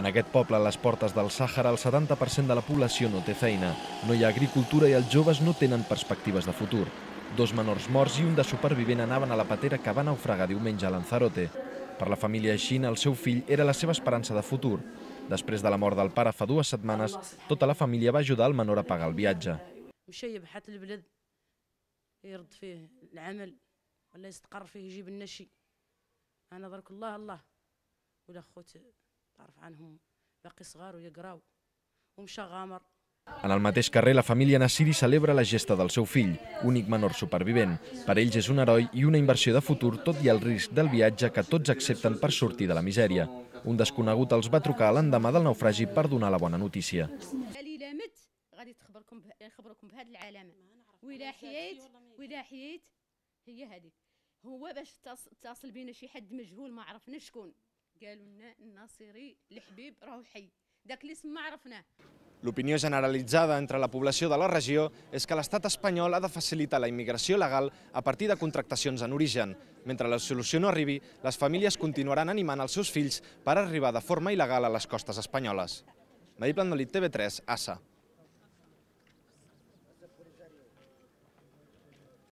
En aquest poble, a les portes del Sàhara, el 70% de la població no té feina. No hi ha agricultura i els joves no tenen perspectives de futur. Dos menors morts i un de supervivent anaven a la patera que va naufragar diumenge a Lanzarote. Per la família Xin, el seu fill era la seva esperança de futur. Després de la mort del pare fa dues setmanes, tota la família va ajudar el menor a pagar el viatge. تعرف عنهم باقي صغار ويقراو ومشى غامر En el mateix carrer, la família Nassiri celebra la gesta del seu fill, únic menor supervivent. Per ells és un heroi i una inversió de futur, tot i el risc del viatge que tots accepten per sortir de la misèria. Un desconegut els va trucar l'endemà del naufragi per donar la bona notícia. قالوا لنا الناصري الحبيب راهو حي داك اللي سمع عرفناه L'opinió generalitzada entre la població de la regió és que l'estat espanyol ha de facilitar la immigració legal a partir de contractacions en origen. Mentre la solució no arribi, les famílies continuaran animant els seus fills per arribar de forma il·legal a les costes espanyoles. Medi Plandolit TV3, ASA.